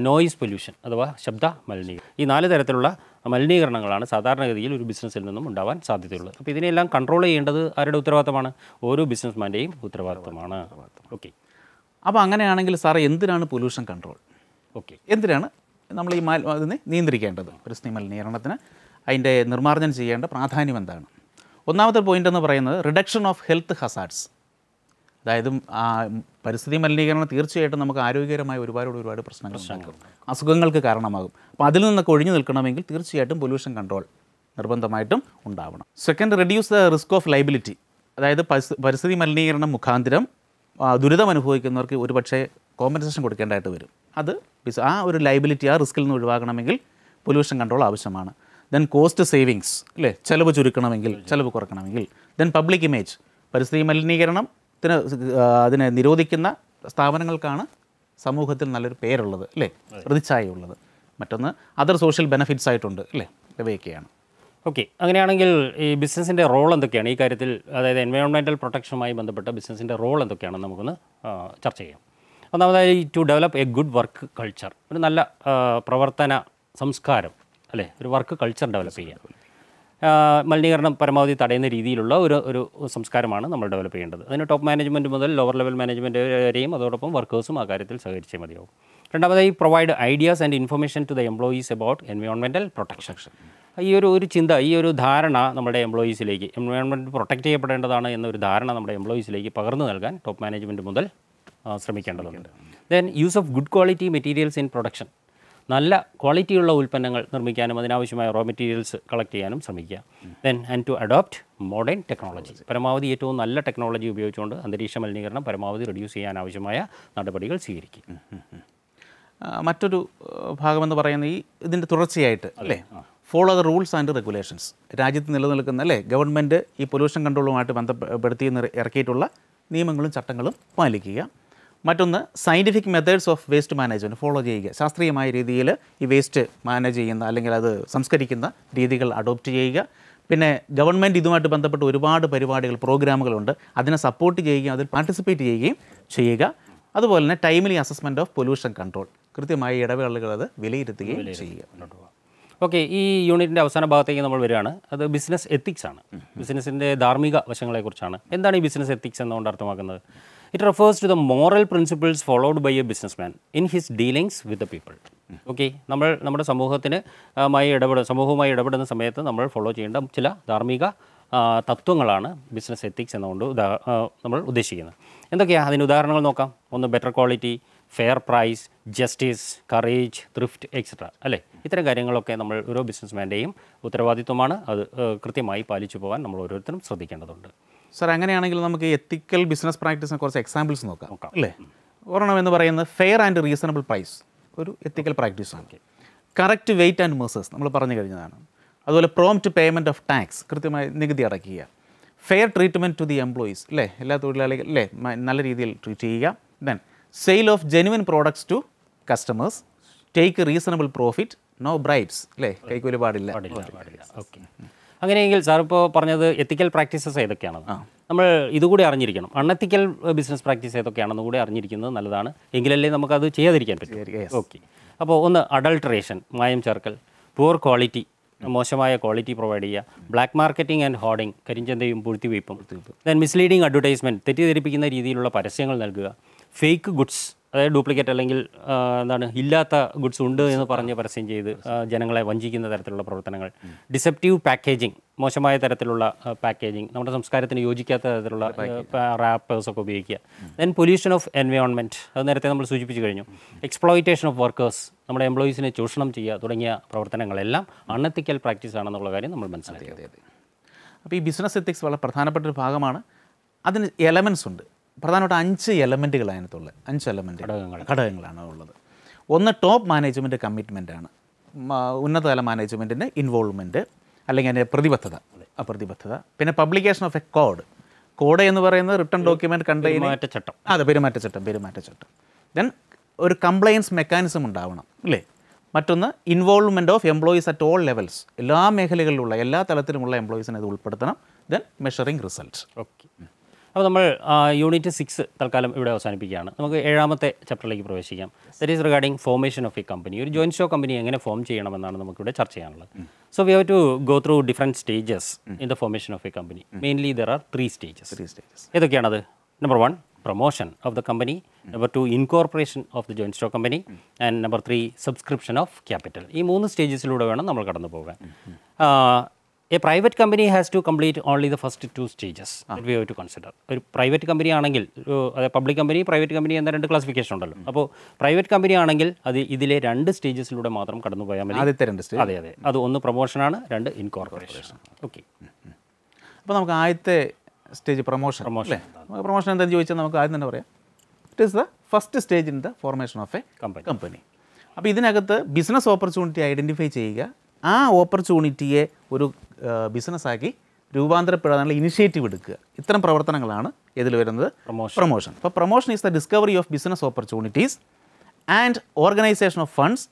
നോയിസ് പൊല്യൂഷൻ അഥവാ ശബ്ദ മലിനീകരണം ഈ നാല് തരത്തിലുള്ള മലിനീകരണങ്ങളാണ് സാധാരണഗതിയിൽ ഒരു ബിസിനസ്സിൽ നിന്നും ഉണ്ടാവാൻ സാധ്യതയുള്ളത് അപ്പോൾ ഇതിനെല്ലാം കൺട്രോൾ ചെയ്യേണ്ടത് ആരുടെ ഉത്തരവാദിത്തമാണ് ഓരോ ബിസിനസ്മാൻ്റെയും ഉത്തരവാദിത്തമാണ് ഓക്കെ അപ്പോൾ അങ്ങനെയാണെങ്കിൽ സാറേ എന്തിനാണ് പൊല്യൂഷൻ കൺട്രോൾ ഓക്കെ എന്തിനാണ് നമ്മൾ ഈ മാൽ അതിനെ നിയന്ത്രിക്കേണ്ടത് പരിസ്ഥിതി മലിനീകരണത്തിന് അതിൻ്റെ നിർമ്മാർജ്ജനം ചെയ്യേണ്ട പ്രാധാന്യം എന്താണ് ഒന്നാമത്തെ പോയിൻ്റ് എന്ന് പറയുന്നത് റിഡക്ഷൻ ഓഫ് ഹെൽത്ത് ഹസാർഡ്സ് അതായത് പരിസ്ഥിതി മലിനീകരണം തീർച്ചയായിട്ടും നമുക്ക് ആരോഗ്യകരമായ ഒരുപാട് ഒരുപാട് പ്രശ്നങ്ങൾ അസുഖങ്ങൾക്ക് കാരണമാകും അപ്പോൾ അതിൽ നിന്നൊക്കെ ഒഴിഞ്ഞു നിൽക്കണമെങ്കിൽ തീർച്ചയായിട്ടും പൊല്യൂഷൻ കൺട്രോൾ നിർബന്ധമായിട്ടും ഉണ്ടാവണം second reduce the risk of liability അതായത് പരിസ്ഥിതി മലിനീകരണം മുഖാന്തരം ദുരിതം അനുഭവിക്കുന്നവർക്ക് ഒരുപക്ഷെ കോമ്പൻസേഷൻ കൊടുക്കേണ്ടതായിട്ട് വരും അത് ആ ഒരു ലൈബിലിറ്റി ആ റിസ്കിൽ നിന്ന് ഒഴിവാക്കണമെങ്കിൽ പൊല്യൂഷൻ കൺട്രോൾ ആവശ്യമാണ് ദെൻ കോസ്റ്റ് സേവിങ്സ് അല്ലേ ചിലവ് ചുരുക്കണമെങ്കിൽ ചിലവ് കുറക്കണമെങ്കിൽ ദെൻ പബ്ലിക് ഇമേജ് പരിസ്ഥിതി മലിനീകരണം ത്തിന് അതിനെ നിരോധിക്കുന്ന സ്ഥാപനങ്ങൾക്കാണ് സമൂഹത്തിൽ നല്ലൊരു പേരുള്ളത് അല്ലേ പ്രതിച്ഛായുള്ളത് മറ്റൊന്ന് അതർ സോഷ്യൽ ബെനഫിറ്റ്സ് ആയിട്ടുണ്ട് അല്ലേ ഇവയൊക്കെയാണ് ഓക്കെ അങ്ങനെയാണെങ്കിൽ ഈ ബിസിനസിൻ്റെ റോൾ എന്തൊക്കെയാണ് ഈ കാര്യത്തിൽ അതായത് എൻവയോൺമെൻറ്റൽ പ്രൊട്ടക്ഷനുമായി ബന്ധപ്പെട്ട ബിസിനസിൻ്റെ റോൾ എന്തൊക്കെയാണെന്ന് നമുക്കൊന്ന് ചർച്ച ചെയ്യാം ഒന്നാമതായി to develop a good work culture ഒരു നല്ല പ്രവർത്തന സംസ്കാരം അല്ലേ ഒരു വർക്ക് കൾച്ചർ ഡെവലപ്പ് ചെയ്യാം മലിനീകരണം പരമാവധി തടയുന്ന രീതിയിലുള്ള ഒരു ഒരു സംസ്കാരമാണ് നമ്മൾ ഡെവലപ്പ് ചെയ്യേണ്ടത് അതിന് ടോപ്പ് മാനേജ്മെൻറ്റ് മുതൽ ലോവർ ലെവൽ മാനേജ്മെൻറ്റ് വരെയും അതോടൊപ്പം വർക്കേഴ്സും ആ കാര്യത്തിൽ സഹകരിച്ചേ മതിയാവും രണ്ടാമതായി provide ideas and information to the employees about environmental protection ഈ ഒരു ഒരു ചിന്ത ഈ ഒരു ധാരണ നമ്മുടെ എംപ്ലോയീസിലേക്ക് എൻവയോൺമെൻറ്റ് പ്രൊട്ടക്റ്റ് ചെയ്യപ്പെടേണ്ടതാണ് എന്നൊരു ധാരണ നമ്മുടെ എംപ്ലോയീസിലേക്ക് പകർന്നു നൽകാൻ ടോപ്പ് മാനേജ്മെൻറ്റ് മുതൽ ശ്രമിക്കേണ്ടതുണ്ട് then use of good quality materials in production നല്ല ക്വാളിറ്റിയുള്ള ഉൽപ്പന്നങ്ങൾ നിർമ്മിക്കാനും അതിനാവശ്യമായ റോ മെറ്റീരിയൽസ് കളക്ട് ചെയ്യാനും ശ്രമിക്കുക then and to adopt modern technology പരമാവധി ഏറ്റവും നല്ല ടെക്നോളജി ഉപയോഗിച്ചുകൊണ്ട് അന്തരീക്ഷ മലിനീകരണം പരമാവധി റെഡ്യൂസ് ചെയ്യാൻ ആവശ്യമായ നടപടികൾ സ്വീകരിക്കും മറ്റൊരു ഭാഗമെന്ന് പറയുന്ന ഈ ഇതിൻ്റെ തുടർച്ചയായിട്ട് അല്ലേ follow the rules and regulations രാജ്യത്ത് നിലനിൽക്കുന്ന അല്ലേ ഗവൺമെൻറ് ഈ പൊല്യൂഷൻ കൺട്രോളുമായിട്ട് ബന്ധപ്പെടുത്തി ഇറക്കിയിട്ടുള്ള നിയമങ്ങളും ചട്ടങ്ങളും പാലിക്കുക മറ്റൊന്ന് scientific methods of waste management follow ചെയ്യുക ശാസ്ത്രീയമായ രീതിയിൽ ഈ വേസ്റ്റ് മാനേജ് ചെയ്യുന്ന അല്ലെങ്കിൽ അത് സംസ്കരിക്കുന്ന രീതികൾ അഡോപ്റ്റ് ചെയ്യുക പിന്നെ ഗവൺമെൻറ് ഇതുമായിട്ട് ബന്ധപ്പെട്ട് ഒരുപാട് പരിപാടികൾ പ്രോഗ്രാമുകളുണ്ട് അതിനെ സപ്പോർട്ട് ചെയ്യുകയും അതിൽ പാർട്ടിസിപ്പേറ്റ് ചെയ്യുകയും ചെയ്യുക അതുപോലെ തന്നെ timely assessment of pollution control കൃത്യമായ ഇടവേളകൾ അത് വിലയിരുത്തുകയും ചെയ്യുക ഓക്കെ ഈ യൂണിറ്റിൻ്റെ അവസാന ഭാഗത്തേക്ക് നമ്മൾ വരികയാണ് അത് ബിസിനസ് എത്തിക്സ് ആണ് ബിസിനസ്സിൻ്റെ ധാർമ്മിക വശങ്ങളെക്കുറിച്ചാണ് എന്താണ് ഈ ബിസിനസ് എത്തിക്സ് എന്നുകൊണ്ട് അർത്ഥമാക്കുന്നത് It refers to the moral principles followed by a businessman in his dealings with the people okay നമ്മൾ നമ്മുടെ സമൂഹത്തിന് മായി ഇടപെട സമൂഹവുമായി ഇടപെടുന്ന സമയത്ത് നമ്മൾ ഫോളോ ചെയ്യേണ്ട ചില ധാർമ്മിക തത്വങ്ങളാണ് ബിസിനസ് എത്തിക്സ് എന്നുകൊണ്ട് നമ്മൾ ഉദ്ദേശിക്കുന്നത് എന്തൊക്കെയാണ് അതിന് ഉദാഹരണങ്ങൾ നോക്കാം ഒന്ന് better quality fair price justice courage thrift etcetera അല്ലേ ഇത്തരം കാര്യങ്ങളൊക്കെ നമ്മൾ ഓരോ ബിസിനസ്മാൻ്റെയും ഉത്തരവാദിത്വമാണ് അത് കൃത്യമായി പാലിച്ചു പോകാൻ നമ്മൾ ഓരോരുത്തരും ശ്രദ്ധിക്കേണ്ടതുണ്ട് സർ അങ്ങനെയാണെങ്കിൽ നമുക്ക് എത്തിക്കൽ ബിസിനസ് പ്രാക്ടീസിനെ കുറച്ച് എക്സാമ്പിൾസ് നോക്കാം അല്ലേ ഒരെണ്ണം എന്ന് പറയുന്നത് ഫെയർ ആൻഡ് റീസണബിൾ പ്രൈസ് ഒരു എത്തിക്കൽ പ്രാക്ടീസ് ആണ് കറക്റ്റ് വെയിറ്റ് ആൻഡ് മേഴ്സസ് നമ്മൾ പറഞ്ഞു കഴിഞ്ഞതാണ് അതുപോലെ പ്രോംപ്റ്റ് പേയ്മെൻറ്റ് ഓഫ് ടാക്സ് കൃത്യമായി നികുതി അടയ്ക്കുക fair treatment to the employees അല്ലേ എല്ലാ തൊഴിലാളികൾ അല്ലേ നല്ല രീതിയിൽ ട്രീറ്റ് ചെയ്യുക then sale of genuine products to customers take reasonable profit no bribes അല്ലേ കൈക്കൂലി പാടില്ല ഓക്കെ അങ്ങനെയെങ്കിൽ സാർ ഇപ്പോൾ പറഞ്ഞത് എത്തിക്കൽ പ്രാക്ടീസസ് ഏതൊക്കെയാണെന്ന് നമ്മൾ ഇതുകൂടി അറിഞ്ഞിരിക്കണം അൺഎത്തിക്കൽ ബിസിനസ് പ്രാക്ടീസ് ഏതൊക്കെയാണെന്ന് കൂടി അറിഞ്ഞിരിക്കുന്നത് നല്ലതാണ് എങ്കിലല്ലേ നമുക്കത് ചെയ്യാതിരിക്കാൻ പറ്റും ഓക്കെ അപ്പോൾ ഒന്ന് അഡൾട്രേഷൻ മായം ചേർക്കൽ പൂർ ക്വാളിറ്റി മോശമായ ക്വാളിറ്റി പ്രൊവൈഡ് ചെയ്യുക ബ്ലാക്ക് മാർക്കറ്റിംഗ് ആൻഡ് ഹോർഡിംഗ് കരിഞ്ചന്തയും പൂഴ്ത്തിവയ്പ്പും ദെൻ മിസ്ലീഡിംഗ് അഡ്വർടൈസ്മെൻറ്റ് തെറ്റിദ്ധരിപ്പിക്കുന്ന രീതിയിലുള്ള പരസ്യങ്ങൾ നൽകുക ഫേക്ക് ഗുഡ്സ് അതായത് ഡ്യൂപ്ലിക്കേറ്റ് അല്ലെങ്കിൽ എന്താണ് ഇല്ലാത്ത ഗുഡ്സ് ഉണ്ട് എന്ന് പറഞ്ഞ് പരസ്യം ചെയ്ത് ജനങ്ങളെ വഞ്ചിക്കുന്ന തരത്തിലുള്ള പ്രവർത്തനങ്ങൾ ഡിസെപ്റ്റീവ് പാക്കേജിങ് മോശമായ തരത്തിലുള്ള പാക്കേജിങ് നമ്മുടെ സംസ്കാരത്തിന് യോജിക്കാത്ത തരത്തിലുള്ള റാപ്പേഴ്സ് ഒക്കെ ഉപയോഗിക്കുക ദെൻ പൊല്യൂഷൻ ഓഫ് എൻവയോൺമെൻറ്റ് അത് നേരത്തെ നമ്മൾ സൂചിപ്പിച്ചു കഴിഞ്ഞു എക്സ്പ്ലോയിറ്റേഷൻ ഓഫ് വർക്കേഴ്സ് നമ്മുടെ എംപ്ലോയീസിനെ ചൂഷണം ചെയ്യുക തുടങ്ങിയ പ്രവർത്തനങ്ങളെല്ലാം അൺഎത്തിക്കൽ പ്രാക്ടീസ് ആണെന്നുള്ള കാര്യം നമ്മൾ മനസ്സിലാക്കിയത് അപ്പോൾ ഈ ബിസിനസ് എത്തിക്സ് വളരെ പ്രധാനപ്പെട്ട ഒരു ഭാഗമാണ് അതിന് എലമെൻസ് ഉണ്ട് പ്രധാനമായിട്ട് അഞ്ച് എലമെൻറ്റുകൾ അതിനകത്തുള്ളത് അഞ്ച് എലമെൻറ്റ് ഘടകങ്ങളാണ് ഉള്ളത് ഒന്ന് ടോപ്പ് മാനേജ്മെൻ്റ് കമ്മിറ്റ്മെൻ്റ് ആണ് ഉന്നതതല മാനേജ്മെൻറ്റിൻ്റെ ഇൻവോൾവ്മെൻറ്റ് അല്ലെങ്കിൽ അതിൻ്റെ പ്രതിബദ്ധത അപ്രതിബദ്ധത പിന്നെ publication of a code code എന്ന് പറയുന്നത് റിട്ടേൺ ഡോക്യുമെൻറ്റ് കണ്ടെയ്നർ ചട്ടം അതെ പെരുമാറ്റച്ചട്ടം പെരുമാറ്റച്ചട്ടം ദെൻ ഒരു കംപ്ലയൻസ് മെക്കാനിസം ഉണ്ടാവണം അല്ലേ മറ്റൊന്ന് involvement of employees at all levels എല്ലാ മേഖലകളിലുള്ള എല്ലാ തലത്തിലുമുള്ള എംപ്ലോയീസിനെ ഇത് ഉൾപ്പെടുത്തണം ദെൻ മെഷറിംഗ് റിസൾട്ട് ഓക്കെ അപ്പോൾ നമ്മൾ യൂണിറ്റ് സിക്സ് തൽക്കാലം ഇവിടെ അവസാനിപ്പിക്കുകയാണ് നമുക്ക് ഏഴാമത്തെ ചാപ്റ്ററിലേക്ക് പ്രവേശിക്കാം that is regarding formation of a company ഒരു ജോയിൻ സ്റ്റോ കമ്പനി എങ്ങനെ ഫോം ചെയ്യണമെന്നാണ് നമുക്കിവിടെ ചർച്ച ചെയ്യാനുള്ളത് so we have to go through different stages in the formation of a company mainly there are three stages three stages ഏതൊക്കെയാണത് number one promotion of the company number two incorporation of the joint stock company and number three subscription of capital ഈ മൂന്ന് സ്റ്റേജസിലൂടെ വേണം നമ്മൾ കടന്നു പോകാൻ A private company has to complete only the first two stages we have to consider ഒരു private company ആണെങ്കിൽ അതായത് പബ്ലിക് കമ്പനി പ്രൈവറ്റ് കമ്പനി എന്ന രണ്ട് ക്ലാസിഫിക്കേഷൻ ഉണ്ടല്ലോ അപ്പോൾ പ്രൈവറ്റ് കമ്പനി ആണെങ്കിൽ അത് ഇതിലെ രണ്ട് സ്റ്റേജസിലൂടെ മാത്രം കടന്നു പോയാൽ മതി ആദ്യത്തെ രണ്ട് സ്റ്റേജ് അതെ അതെ അത് ഒന്ന് പ്രൊമോഷൻ ആണ് രണ്ട് ഇൻകോർപ്പറേഷൻ ഓക്കെ അപ്പോൾ നമുക്ക് ആദ്യത്തെ സ്റ്റേജ് പ്രൊമോഷൻ പ്രൊമോഷൻ പ്രൊമോഷൻ എന്താണെന്ന് ചോദിച്ചാൽ നമുക്ക് ആദ്യം തന്നെ പറയാം it is the first stage in the formation of a company company അപ്പോൾ ഇതിനകത്ത് ബിസിനസ് ഓപ്പർച്യൂണിറ്റി ഐഡൻറ്റിഫൈ ചെയ്യുക ആ ഓപ്പർച്യൂണിറ്റിയെ ഒരു ബിസിനസ്സാക്കി രൂപാന്തരപ്പെടാനുള്ള ഇനിഷ്യേറ്റീവ് എടുക്കുക ഇത്തരം പ്രവർത്തനങ്ങളാണ് ഇതിൽ വരുന്നത് പ്രൊമോഷൻ അപ്പോൾ promotion is the discovery of business opportunities and organisation of funds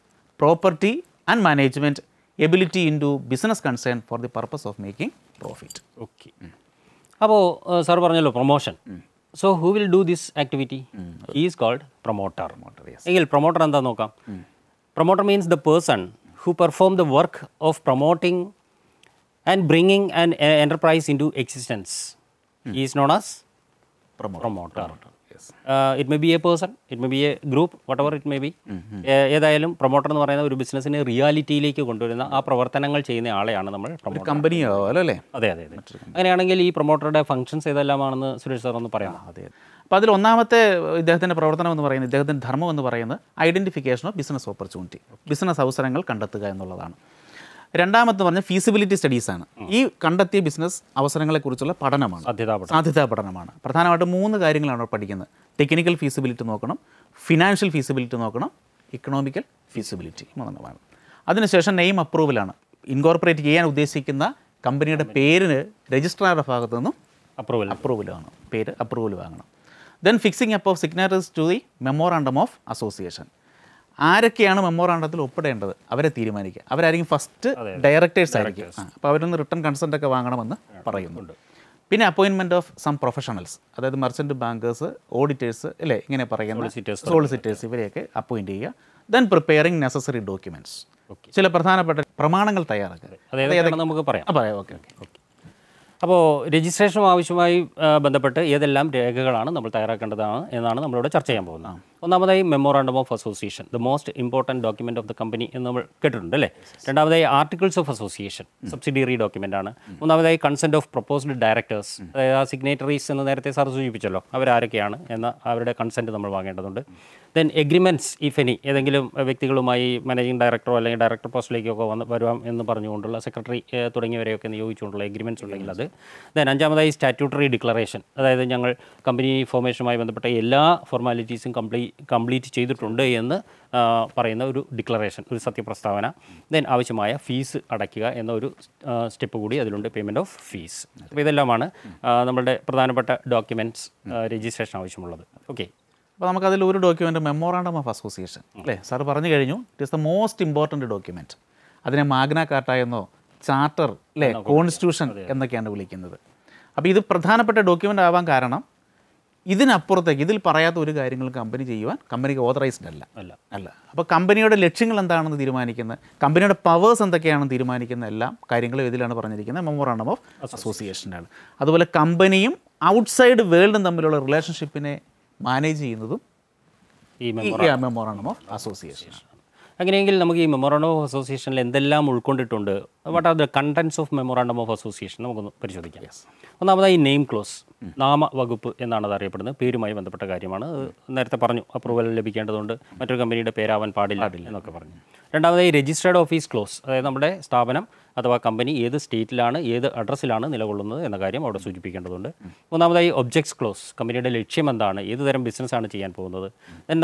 property and management ability into business concern for the purpose of making profit okay അപ്പോൾ സാർ പറഞ്ഞല്ലോ promotion so who will do this activity is called promoter promoter എങ്കിൽ promoter എന്താ നോക്കാം promoter means the person who perform the work of promoting and bringing and enterprise into existence is known as promoter it may be a person it may be a group whatever it may be ഏതായാലും promoter എന്ന് പറയുന്ന ഒരു ബിസിനസ്സിനെ റിയാലിറ്റിയിലേക്ക് കൊണ്ടുവരുന്ന ആ പ്രവർത്തനങ്ങൾ ചെയ്യുന്ന ആളെയാണ് നമ്മൾ കമ്പനി അല്ലേ അതെ അതെ അതെ അങ്ങനെയാണെങ്കിൽ ഈ പ്രൊമോട്ടറുടെ ഫംഗ്ഷൻസ് ഏതെല്ലാമാണെന്ന് സുരേഷ് സാർ ഒന്ന് പറയാം അതെ അപ്പോൾ അതിൽ ഒന്നാമത്തെ ഇദ്ദേഹത്തിൻ്റെ പ്രവർത്തനം എന്ന് പറയുന്നത് ഇദ്ദേഹത്തിൻ്റെ ധർമ്മം എന്ന് പറയുന്നത് identification of business opportunity business അവസരങ്ങൾ കണ്ടെത്തുക എന്നുള്ളതാണ് രണ്ടാമത്തെ പറഞ്ഞ ഫീസിബിലിറ്റി സ്റ്റഡീസാണ് ഈ കണ്ടെത്തിയ ബിസിനസ് അവസരങ്ങളെക്കുറിച്ചുള്ള പഠനമാണ് സാധ്യതാ പഠനമാണ് പ്രധാനമായിട്ടും മൂന്ന് കാര്യങ്ങളാണ് പഠിക്കുന്നത് ടെക്നിക്കൽ ഫീസിബിലിറ്റി നോക്കണം ഫിനാൻഷ്യൽ ഫീസിബിലിറ്റി നോക്കണം ഇക്കണോമിക്കൽ ഫീസിബിലിറ്റി മൂന്നെണ്ണമാണ് അതിനുശേഷം നെയിം അപ്രൂവലാണ് ഇൻകോർപ്പറേറ്റ് ചെയ്യാൻ ഉദ്ദേശിക്കുന്ന കമ്പനിയുടെ പേരിന് രജിസ്ട്രാറുടെ ഭാഗത്തു നിന്നും അപ്രൂവൽ അപ്രൂവൽ വാങ്ങണം പേര് അപ്രൂവൽ വാങ്ങണം then fixing up of signatories to the memorandum of association ആരൊക്കെയാണ് മെമ്മോറാണ്ടത്തിൽ ഒപ്പിടേണ്ടത് അവരെ തീരുമാനിക്കുക അവരായിരിക്കും ഫസ്റ്റ് ഡയറക്ടേഴ്സ് ആയിരിക്കും അപ്പോൾ അവരിൽ നിന്ന് റിട്ടേൺ കൺസെൻ്റ് ഒക്കെ വാങ്ങണമെന്ന് പറയുന്നുണ്ട് പിന്നെ അപ്പോയിൻമെൻറ്റ് ഓഫ് സം പ്രൊഫഷണൽസ് അതായത് മെർച്ചൻ്റ് ബാങ്കേഴ്സ് ഓഡിറ്റേഴ്സ് അല്ലേ ഇങ്ങനെ പറയുന്ന സോളിസിറ്റേഴ്സ് ഇവരെയൊക്കെ അപ്പോയിൻറ്റ് ചെയ്യുക ദെൻ പ്രിപ്പയറിംഗ് നെസസറി ഡോക്യുമെൻറ്റ്സ് ചില പ്രധാനപ്പെട്ട പ്രമാണങ്ങൾ തയ്യാറാക്കുക നമുക്ക് പറയാം പറയാം ഓക്കെ ഓക്കെ അപ്പോൾ രജിസ്ട്രേഷൻ ആവശ്യമായി ബന്ധപ്പെട്ട് ഏതെല്ലാം രേഖകളാണ് നമ്മൾ തയ്യാറാക്കേണ്ടതാണ് എന്നാണ് നമ്മളിവിടെ ചർച്ച ചെയ്യാൻ പോകുന്നത് ഒന്നാമതായി memorandum of association the most important document of the company എന്ന് നമ്മൾ കേട്ടിട്ടുണ്ട് അല്ലേ രണ്ടാമതായി articles of association subsidiary document ആണ് മൂന്നാമതായി കൺസെൻറ്റ് ഓഫ് പ്രപ്പോസ്ഡ് ഡയറക്ടേഴ്സ് അതായത് ആ സിഗ്നേറ്ററീസ് എന്ന് നേരത്തെ സാർ സൂചിപ്പിച്ചല്ലോ അവരാരൊക്കെയാണ് എന്ന അവരുടെ കൺസെൻറ്റ് നമ്മൾ വാങ്ങേണ്ടതുണ്ട് ദെൻ എഗ്രിമെൻറ്റ്സ് ഇഫ് എനി ഏതെങ്കിലും വ്യക്തികളുമായി മാനേജിംഗ് ഡയറക്ടറോ അല്ലെങ്കിൽ ഡയറക്ടർ പോസ്റ്റിലേക്കൊക്കെ വന്ന് വരാം എന്ന് പറഞ്ഞുകൊണ്ടുള്ള സെക്രട്ടറി തുടങ്ങിയവരെയൊക്കെ നിയോഗിച്ചുകൊണ്ടുള്ള എഗ്രിമെൻറ്റ്സ് ഉണ്ടെങ്കിൽ അത് ദെൻ അഞ്ചാമതായി സ്റ്റാറ്റ്യൂട്ടറി ഡിക്ലറേഷൻ അതായത് ഞങ്ങൾ കമ്പനി ഫോർമേഷനുമായി ബന്ധപ്പെട്ട എല്ലാ ഫോർമാലിറ്റീസും കംപ്ലീ കംപ്ലീറ്റ് ചെയ്തിട്ടുണ്ട് എന്ന് പറയുന്ന ഒരു ഡിക്ലറേഷൻ ഒരു സത്യപ്രസ്താവന ദെൻ ആവശ്യമായ ഫീസ് അടയ്ക്കുക എന്ന ഒരു സ്റ്റെപ്പ് കൂടി അതിലുണ്ട് പേയ്മെൻറ്റ് ഓഫ് ഫീസ് അപ്പോൾ ഇതെല്ലാമാണ് നമ്മളുടെ പ്രധാനപ്പെട്ട ഡോക്യുമെൻറ്റ്സ് രജിസ്ട്രേഷൻ ആവശ്യമുള്ളത് ഓക്കെ അപ്പോൾ നമുക്കതിൽ ഒരു ഡോക്യുമെൻറ്റ് മെമ്മോറാണ്ടം ഓഫ് അസോസിയേഷൻ അല്ലേ സാർ പറഞ്ഞു കഴിഞ്ഞു it is the most important document അതിനെ മാഗ്ന കാർട്ട എന്നോ ചാർട്ടർ അല്ലേ കോൺസ്റ്റിറ്റ്യൂഷൻ എന്നൊക്കെയാണ് വിളിക്കുന്നത് അപ്പോൾ ഇത് പ്രധാനപ്പെട്ട ഡോക്യുമെൻ്റ് ആവാൻ കാരണം ഇതിനപ്പുറത്തേക്ക് ഇതിൽ പറയാത്ത ഒരു കാര്യങ്ങൾ കമ്പനി ചെയ്യുവാൻ കമ്പനിക്ക് ഓതറൈസ്ഡ് അല്ല അല്ല അല്ല അപ്പോൾ കമ്പനിയുടെ ലക്ഷ്യങ്ങൾ എന്താണെന്ന് തീരുമാനിക്കുന്ന കമ്പനിയുടെ പവേഴ്സ് എന്തൊക്കെയാണെന്ന് തീരുമാനിക്കുന്ന എല്ലാ കാര്യങ്ങളും ഇതിലാണ് പറഞ്ഞിരിക്കുന്നത് മെമ്മോറാണ്ടം ഓഫ് അസോസിയേഷനാണ് അതുപോലെ കമ്പനിയും ഔട്ട്സൈഡ് വേൾഡും തമ്മിലുള്ള റിലേഷൻഷിപ്പിനെ മാനേജ് ചെയ്യുന്നതും ഈ മെമ്മോറാണ്ടം ഓഫ് അസോസിയേഷൻ അങ്ങനെയെങ്കിൽ നമുക്ക് ഈ മെമ്മോറാണ്ടം ഓഫ് അസോസിയേഷനിൽ എന്തെല്ലാം ഉൾക്കൊണ്ടിട്ടുണ്ട് what are the contents of memorandum of association നമുക്കൊന്ന് പരിശോധിക്കാം ഒന്നാമതായി നെയിം ക്ലോസ് നാമ വകുപ്പ് എന്നാണ് അത് അറിയപ്പെടുന്നത് പേരുമായി ബന്ധപ്പെട്ട കാര്യമാണ് നേരത്തെ പറഞ്ഞു അപ്രൂവൽ ലഭിക്കേണ്ടതുകൊണ്ട് മറ്റൊരു കമ്പനിയുടെ പേരാവാൻ പാടില്ല എന്നൊക്കെ പറഞ്ഞു രണ്ടാമതായി രജിസ്റ്റേർഡ് ഓഫീസ് ക്ലോസ് അതായത് നമ്മുടെ സ്ഥാപനം അഥവാ കമ്പനി ഏത് സ്റ്റേറ്റിലാണ് ഏത് അഡ്രസ്സിലാണ് നിലകൊള്ളുന്നത് എന്ന കാര്യം അവിടെ സൂചിപ്പിക്കേണ്ടതുണ്ട് ഒന്നാമതായി ഒബ്ജക്ട്സ് ക്ലോസ് കമ്പനിയുടെ ലക്ഷ്യം എന്താണ് ഏത് തരം ബിസിനസ്സാണ് ചെയ്യാൻ പോകുന്നത്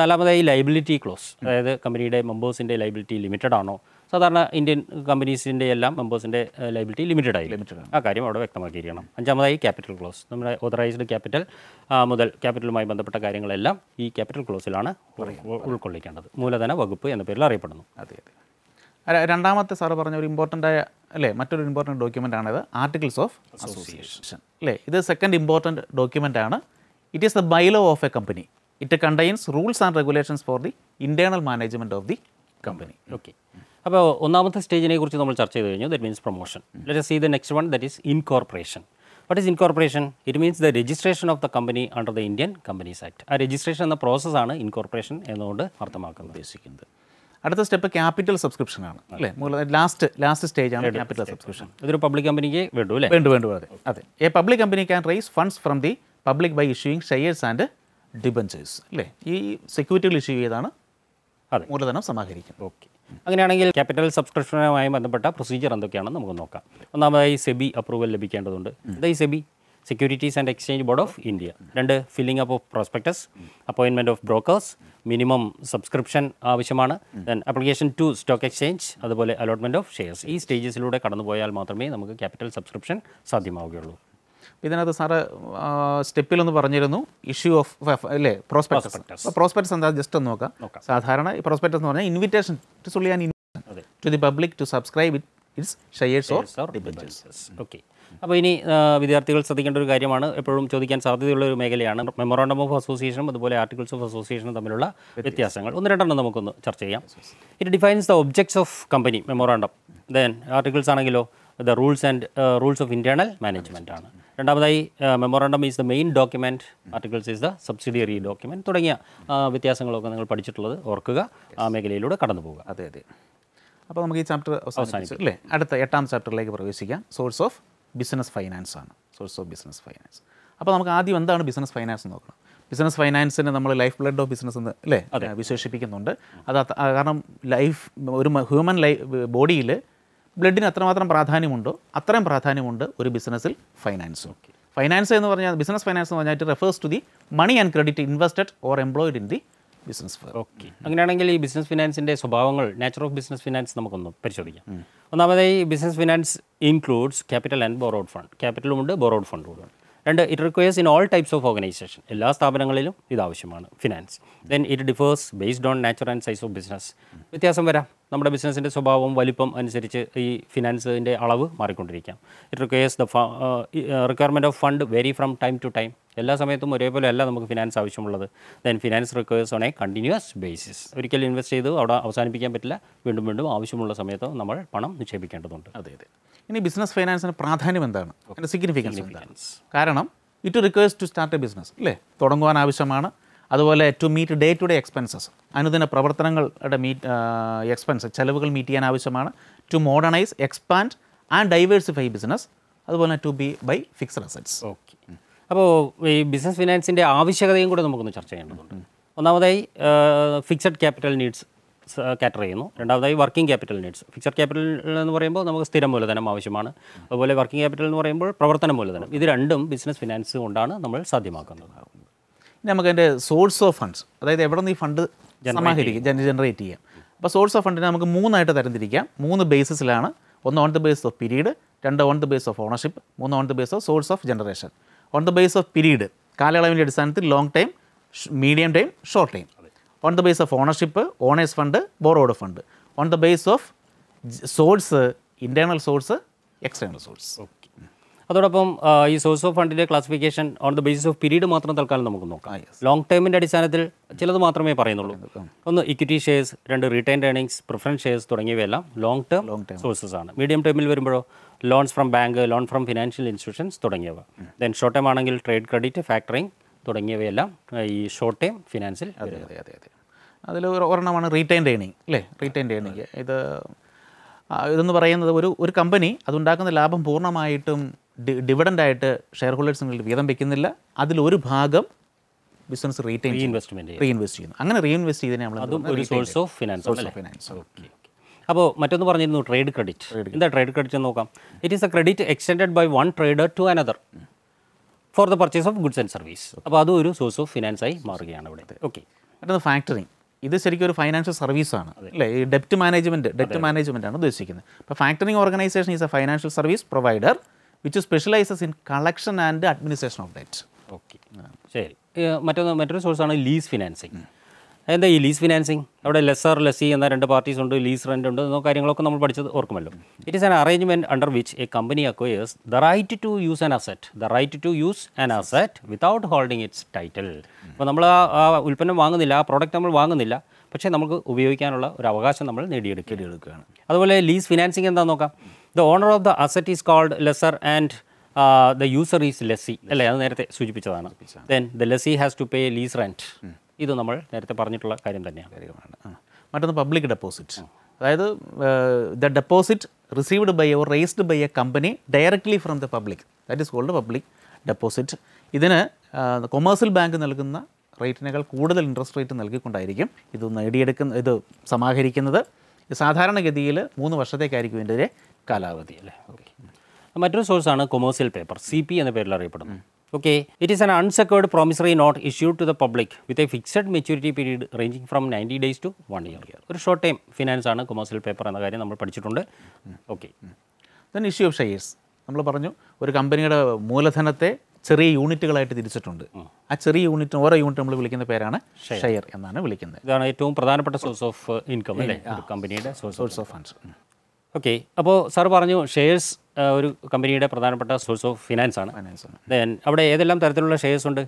നാലാമതായി ലൈബിലിറ്റി ക്ലോസ് അതായത് കമ്പനിയുടെ മെമ്പേഴ്സിൻ്റെ ലൈബിലിറ്റി ലിമിറ്റഡ് ആണോ സാധാരണ ഇന്ത്യൻ കമ്പനീസിൻ്റെ എല്ലാം മെമ്പേഴ്സിൻ്റെ ലൈബിലിറ്റി ലിമിറ്റഡ് ആയി ആ കാര്യം അവിടെ വ്യക്തമാക്കിയിരിക്കണം അഞ്ചാമതായി ക്യാപിറ്റൽ ക്ലോസ് നമ്മുടെ ഓതറൈസ്ഡ് ക്യാപിറ്റൽ മുതൽ ക്യാപിറ്റലുമായി ബന്ധപ്പെട്ട കാര്യങ്ങളെല്ലാം ഈ ക്യാപിറ്റൽ ക്ലോസിലാണ് ഉൾക്കൊള്ളിക്കേണ്ടത് മൂലധന വകുപ്പ് എന്ന പേരിൽ അറിയപ്പെടുന്നു അതെ അതെ രണ്ടാമത്തെ സാറ് പറഞ്ഞ ഒരു ഇമ്പോർട്ടൻ്റ് ആയ അല്ലേ മറ്റൊരു ഇമ്പോർട്ടൻ്റ് ഡോക്യുമെൻ്റ് ആണിത് ആർട്ടിക്കിൾസ് ഓഫ് അസോസിയേഷൻ അല്ലേ ഇത് സെക്കൻഡ് ഇമ്പോർട്ടൻ്റ് ഡോക്യുമെൻ്റ് ആണ് it is the bylaw of a company it contains rules and regulations for the internal management of the company okay അപ്പോൾ ഒന്നാമത്തെ സ്റ്റേജിനെ കുറിച്ച് നമ്മൾ ചർച്ച ചെയ്ത് കഴിഞ്ഞു that means promotion let see the next one that is incorporation what is incorporation it means the registration of the company under the Indian companies act ആ registration എന്ന പ്രോസസ്സാണ് ഇൻകോർപ്പറേഷൻ എന്നുകൊണ്ട് അർത്ഥമാക്കുന്നത് ഉദ്ദേശിക്കുന്നത് അടുത്ത സ്റ്റെപ്പ് ക്യാപിറ്റൽ സബ്സ്ക്രിപ്ഷനാണ് അല്ലേ ലാസ്റ്റ് ലാസ്റ്റ് സ്റ്റേജ് ആണ് ക്യാപിറ്റൽ സബ്സ്ക്രിപ്ഷൻ ഇതൊരു പബ്ലിക് കമ്പനിക്ക് വേണ്ടു അല്ലേ വേണ്ടു വേണ്ടു അതെ അതെ a public company can raise funds from the public by issuing shares and debentures അല്ലേ ഈ സെക്യൂരിറ്റികൾ ഇഷ്യൂ ചെയ്താണ് അതെ മൂലധനം സമാഹരിക്കും ഓക്കെ അങ്ങനെയാണെങ്കിൽ ക്യാപിറ്റൽ സബ്സ്ക്രിപ്ഷനുമായി ബന്ധപ്പെട്ട പ്രൊസീജിയർ എന്തൊക്കെയാണെന്ന് നമുക്ക് നോക്കാം ഒന്നാമതായി സെബി അപ്രൂവൽ ലഭിക്കേണ്ടതുണ്ട് ഈ SEBI securities and exchange board of India രണ്ട് filling up of prospectus appointment of brokers minimum subscription ആവശ്യമാണ് then application to stock exchange അതുപോലെ അലോട്ട്മെൻറ്റ് ഓഫ് ഷെയർസ് ഈ സ്റ്റേജസിലൂടെ കടന്നു പോയാൽ മാത്രമേ നമുക്ക് ക്യാപിറ്റൽ സബ്സ്ക്രിപ്ഷൻ സാധ്യമാവുകയുള്ളൂ ഇതിനകത്ത് സാറ് സ്റ്റെപ്പിലൊന്ന് പറഞ്ഞിരുന്നു ഇഷ്യൂ ഓഫ് അല്ലേ പ്രോസ്പെക്ടസ് പ്രോസ്പെക്ടസ് എന്താ ജസ്റ്റ് ഒന്ന് നോക്കാം സാധാരണ ഈ പ്രോസ്പെക്ടസ് എന്ന് പറഞ്ഞാൽ ഇൻവിറ്റേഷൻ ടു സുളിയാൻ to the public to subscribe it its shares or okay അപ്പോൾ ഇനി വിദ്യാർത്ഥികൾ ശ്രദ്ധിക്കേണ്ട ഒരു കാര്യമാണ് എപ്പോഴും ചോദിക്കാൻ സാധ്യതയുള്ള ഒരു മേഖലയാണ് മെമ്മോറാണ്ടം ഓഫ് അസോസിയേഷനും അതുപോലെ ആർട്ടിക്കിൾസ് ഓഫ് അസോസിയേഷനും തമ്മിലുള്ള വ്യത്യാസങ്ങൾ ഒന്ന് രണ്ടെണ്ണം നമുക്കൊന്ന് ചർച്ച ചെയ്യാം it defines the objects of company memorandum then articles ആണെങ്കിലോ the rules and rules of internal management ആണ് രണ്ടാമതായി memorandum is the main document articles is the subsidiary document തുടങ്ങിയ വ്യത്യാസങ്ങളൊക്കെ നിങ്ങൾ പഠിച്ചിട്ടുള്ളത് ഓർക്കുക ആ മേഖലയിലൂടെ കടന്നു പോവുക അതെ അതെ അപ്പോൾ നമുക്ക് ഈ ചാപ്റ്റർ അവസാനിച്ചു അല്ലേ അടുത്ത എട്ടാം ചാപ്റ്ററിലേക്ക് പ്രവേശിക്കാം സോഴ്സ് ഓഫ് ബിസിനസ് ഫൈനാൻസ് ആണ് സോഴ്സ് ഓഫ് ബിസിനസ് ഫൈനാൻസ് അപ്പോൾ നമുക്ക് ആദ്യം എന്താണ് ബിസിനസ് ഫൈനാൻസ് നോക്കണം ബിസിനസ് ഫൈനാൻസിനെ നമ്മൾ ലൈഫ് ബ്ലഡ് ഓഫ് ബിസിനസ് എന്ന് അല്ലേ വിശേഷിപ്പിക്കുന്നുണ്ട് അത് കാരണം ലൈഫ് ഒരു ഹ്യൂമൻ ലൈഫ് ബോഡിയിൽ ബ്ലഡിന് അത്രമാത്രം പ്രാധാന്യമുണ്ടോ അത്രയും പ്രാധാന്യമുണ്ട് ഒരു ബിസിനസ്സിൽ ഫൈനാൻസ് ഫൈനാൻസ് എന്ന് പറഞ്ഞാൽ ബിസിനസ് ഫൈനാൻസ് എന്ന് പറഞ്ഞാൽ refers to the money and credit invested or employed in the business okay അങ്ങനെയാണെങ്കിൽ ഈ ബിസിനസ് ഫിനാൻസിൻ്റെ സ്വഭാവങ്ങൾ നേച്ചർ ഓഫ് ബിസിനസ് ഫിനാൻസ് നമുക്കൊന്ന് പരിശോധിക്കാം ഒന്നാമതായി business finance includes capital and borrowed fund ഉണ്ട് ബോറോഡ് ഉണ്ട് രണ്ട് it requires in all types of organisation എല്ലാ സ്ഥാപനങ്ങളിലും ഇത് ആവശ്യമാണ് finance then it differs based on natural and size of business വ്യത്യാസം വരാം നമ്മുടെ ബിസിനസ്സിൻ്റെ സ്വഭാവം വലിപ്പം അനുസരിച്ച് ഈ ഫിനാൻസിൻ്റെ അളവ് മാറിക്കൊണ്ടിരിക്കാം it requires the requirement of fund vary from time to time എല്ലാ സമയത്തും ഒരേപോലെ അല്ല നമുക്ക് ഫിനാൻസ് ആവശ്യമുള്ളത് then finance requires on a continuous basis ഒരിക്കലും ഇൻവെസ്റ്റ് ചെയ്ത് അവിടെ അവസാനിപ്പിക്കാൻ പറ്റില്ല വീണ്ടും വീണ്ടും ആവശ്യമുള്ള സമയത്ത് നമ്മൾ പണം നിക്ഷേപിക്കേണ്ടതുണ്ട് അതെ അതെ ഇനി ബിസിനസ് ഫൈനാൻസിന് പ്രാധാന്യം എന്താണ് സിഗ്നിഫിക്കൻസ് കാരണം it requires to start a business അല്ലേ തുടങ്ങുവാൻ ആവശ്യമാണ് അതുപോലെ to meet day to day expenses അനുദിന പ്രവർത്തനങ്ങളുടെ മീറ്റ് എക്സ്പെൻസ് ചെലവുകൾ മീറ്റ് ചെയ്യാൻ ആവശ്യമാണ് to modernise expand and diversify business അതുപോലെ to be buy fixed assets okay അപ്പോൾ ഈ ബിസിനസ് ഫിനാൻസിൻ്റെ ആവശ്യകതയും കൂടെ നമുക്കൊന്ന് ചർച്ച ചെയ്യേണ്ടതുണ്ട് ഒന്നാമതായി ഫിക്സഡ് ക്യാപിറ്റൽ നീഡ്സ് കാറ്റർ ചെയ്യുന്നു രണ്ടാമതായി working capital needs fixed capital എന്ന് പറയുമ്പോൾ നമുക്ക് സ്ഥിരം മൂലധനം ആവശ്യമാണ് അതുപോലെ വർക്കിംഗ് ക്യാപിറ്റൽ എന്ന് പറയുമ്പോൾ പ്രവർത്തന മൂലധനം ഇത് രണ്ടും ബിസിനസ് ഫിനാൻസ് കൊണ്ടാണ് നമ്മൾ സാധ്യമാക്കുന്നത് അതിൻ്റെ സോഴ്സ് ഓഫ് ഫണ്ട്സ് അതായത് എവിടെ നിന്ന് ഈ ഫണ്ട് സമാഹരിക്കും ജനറേറ്റ് ചെയ്യാം അപ്പോൾ സോഴ്സ് ഓഫ് ഫണ്ടിനെ നമുക്ക് മൂന്നായിട്ട് തരംതിരിക്കാം മൂന്ന് ബേസിസിലാണ് ഒന്ന് on the base of period രണ്ട് on the base of ownership മൂന്ന് on the base of source of generation on the base of period കാലയളവിൻ്റെ അടിസ്ഥാനത്തിൽ long time medium time short time on the base of ownership owners fund borrowed fund on the base of source internal source external source അതോടൊപ്പം ഈ source of ഫണ്ടിൻ്റെ classification on the basis of period മാത്രം തൽക്കാലം നമുക്ക് നോക്കാം long ടേമിൻ്റെ അടിസ്ഥാനത്തിൽ ചിലത് മാത്രമേ പറയുന്നുള്ളൂ ഒന്ന് ഇക്വിറ്റി ഷെയർസ് രണ്ട് റിട്ടേൺ ഏണിങ്സ് പ്രിഫറൻസ് ഷെയർസ് തുടങ്ങിയവയെല്ലാം long term long term sources ആണ് മീഡിയം ടേമിൽ വരുമ്പോഴോ loans from bank loan from financial institutions തുടങ്ങിയവ ദെൻ ഷോർട്ട് ടൈം ആണെങ്കിൽ ട്രേഡ് ക്രെഡിറ്റ് ഫാക്ടറിങ് തുടങ്ങിയവയെല്ലാം ഈ ഷോർട്ട് ടൈം ഫിനാൻസിൽ അതെ അതെ അതെ അതെ അതിൽ ഒരെണ്ണമാണ് റീറ്റൈൻ ഏണിങ് അല്ലേ റീറ്റൈൻ ഏണിങ് ഇത് ഇതെന്ന് പറയുന്നത് ഒരു ഒരു കമ്പനി അതുണ്ടാക്കുന്ന ലാഭം പൂർണ്ണമായിട്ടും ഡിവിഡൻ്റായിട്ട് ഷെയർ ഹോൾഡേഴ്സിന് വീതം വെക്കുന്നില്ല അതിലൊരു ഭാഗം ബിസിനസ് റീറ്റെയിൻ റീഇൻവെസ്റ്റ്മെൻറ്റ് റീഇൻവെസ്റ്റ് ചെയ്യുന്നു അങ്ങനെ റീഇൻവെസ്റ്റ് ചെയ്തതിനെ നമ്മൾ അതും ഒരു source of finance of finance okay അപ്പോൾ മറ്റൊന്ന് പറഞ്ഞിരുന്നു ട്രേഡ് ക്രെഡിറ്റ് എന്താ ട്രേഡ് ക്രെഡിറ്റ് എന്ന് നോക്കാം it is a credit extend by one trader to another for the purchase of goods and service അപ്പോൾ അതും ഒരു സോഴ്സ് ഓഫ് ഫിനാൻസ് ആയി മാറുകയാണ് ഇവിടെ ഓക്കെ മറ്റൊന്ന് ഫാക്ടറിങ് ഇത് ശരിക്കും ഒരു ഫൈനാൻഷ്യൽ സർവീസ് ആണ് അല്ലേ ഈ ഡെപ്റ്റ് മാനേജ്മെൻറ്റ് ഡെപ്റ്റ് മാനേജ്മെൻറ്റ് ആണ് ഉദ്ദേശിക്കുന്നത് അപ്പോൾ factoring organisation is a financial service provider which specialises in collection and administration of that okay ശരി മറ്റൊന്ന് മറ്റൊരു സോഴ്സ് ആണ് ലീസ് ഫിനാൻസിങ് എന്താ ഈ ലീസ് ഫിനാൻസിങ് അവിടെ ലെസ്സർ ലെസ്സി എന്ന രണ്ട് പാർട്ടീസ് ഉണ്ട് ലീസ് റെൻ്റ് ഉണ്ട് എന്നോ കാര്യങ്ങളൊക്കെ നമ്മൾ പഠിച്ചത് ഓർക്കുമല്ലോ it is an arrangement under which a company acquires the right to use an asset the right to use an asset without holding its title അപ്പോൾ നമ്മൾ ആ ഉൽപ്പന്നം വാങ്ങുന്നില്ല ആ പ്രോഡക്റ്റ് നമ്മൾ വാങ്ങുന്നില്ല പക്ഷേ നമുക്ക് ഉപയോഗിക്കാനുള്ള ഒരു അവകാശം നമ്മൾ നേടിയെടുക്കുകയാണ് അതുപോലെ ലീസ് ഫിനാൻസിങ് എന്താ നോക്കാം the owner of the asset is called lessor and the user is lessee അല്ലേ അത് നേരത്തെ സൂചിപ്പിച്ചതാണ് then the lessee has to pay lease rent ഇത് നമ്മൾ നേരത്തെ പറഞ്ഞിട്ടുള്ള കാര്യം തന്നെയാണ് മറ്റൊന്ന് പബ്ലിക് ഡെപ്പോസിറ്റ് അതായത് the deposit received by or raised by a company directly from the public that is called public deposit ഇതിന് കൊമേഴ്സ്യൽ ബാങ്ക് നൽകുന്ന റേറ്റിനേക്കാൾ കൂടുതൽ ഇൻട്രസ്റ്റ് റേറ്റ് നൽകിക്കൊണ്ടായിരിക്കും ഇത് നേടിയെടുക്കുന്ന ഇത് സമാഹരിക്കുന്നത് സാധാരണഗതിയിൽ മൂന്ന് വർഷത്തേക്കായിരിക്കും ഇതിൻ്റെ കാലാവധി അല്ലേ ഓക്കെ മറ്റൊരു സോഴ്സാണ് കൊമേഴ്സ്യൽ പേപ്പർ സി പി എന്ന പേരിൽ അറിയപ്പെടുന്നു okay it is an unsecured promissory note issued to the public with a fixed maturity period ranging from ninety days to one year ഒരു ഷോർട്ട് ടൈം ഫിനാൻസ് ആണ് commercial paper എന്ന കാര്യം നമ്മൾ പഠിച്ചിട്ടുണ്ട് okay then issue of shares നമ്മൾ പറഞ്ഞു ഒരു കമ്പനിയുടെ മൂലധനത്തെ ചെറിയ യൂണിറ്റുകളായിട്ട് തിരിച്ചിട്ടുണ്ട് ആ ചെറിയ യൂണിറ്റ് ഓരോ യൂണിറ്റ് നമ്മൾ വിളിക്കുന്ന പേരാണ് ഷെയർ എന്നാണ് വിളിക്കുന്നത് ഇതാണ് ഏറ്റവും പ്രധാനപ്പെട്ട സോഴ്സ് ഓഫ് ഇൻകം അല്ലേ കമ്പനിയുടെ സോഴ്സ് ഓഫ് ഫണ്ട്സ് ഓക്കെ അപ്പോൾ സാർ പറഞ്ഞു ഷെയർസ് uh, ഒരു കമ്പനിയുടെ പ്രധാനപ്പെട്ട സോഴ്സ് ഓഫ് ഫിനാൻസ് ആണ് ഫിനാൻസ് ആണ് ദെൻ അവിടെ ഏതെല്ലാം തരത്തിലുള്ള ഷെയർസ് ഉണ്ട്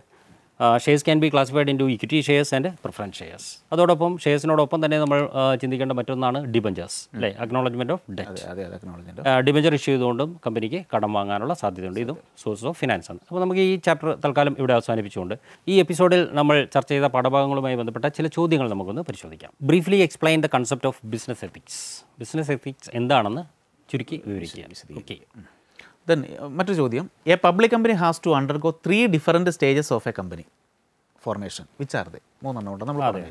shares can be classified into equity shares and preference shares അതോടൊപ്പം ഷെയർസിനോടൊപ്പം തന്നെ നമ്മൾ ചിന്തിക്കേണ്ട മറ്റൊന്നാണ് ഡിബഞ്ചേഴ്സ് അല്ലേ acknowledgement of debt debenture issue ചെയ്തുകൊണ്ടും കമ്പനിക്ക് കടം വാങ്ങാനുള്ള സാധ്യതയുണ്ട് ഇതും സോഴ്സ് ഓഫ് ഫിനാൻസ് ആണ് അപ്പോൾ നമുക്ക് ഈ ചാപ്റ്റർ തൽക്കാലം ഇവിടെ അവസാനിപ്പിച്ചുകൊണ്ട് ഈ എപ്പിസോഡിൽ നമ്മൾ ചർച്ച ചെയ്ത പാഠഭാഗങ്ങളുമായി ബന്ധപ്പെട്ട ചില ചോദ്യങ്ങൾ നമുക്കൊന്ന് പരിശോധിക്കാം briefly explain the concept of business ethics business ethics എന്താണെന്ന് ചുരുക്കി വിവരിക്കുക ഓക്കെ ദെൻ uh, മറ്റൊരു ചോദ്യം a public company has to undergo three different stages of a company formation which are they മൂന്നെണ്ണം ഉണ്ട് നമ്മൾ അതെ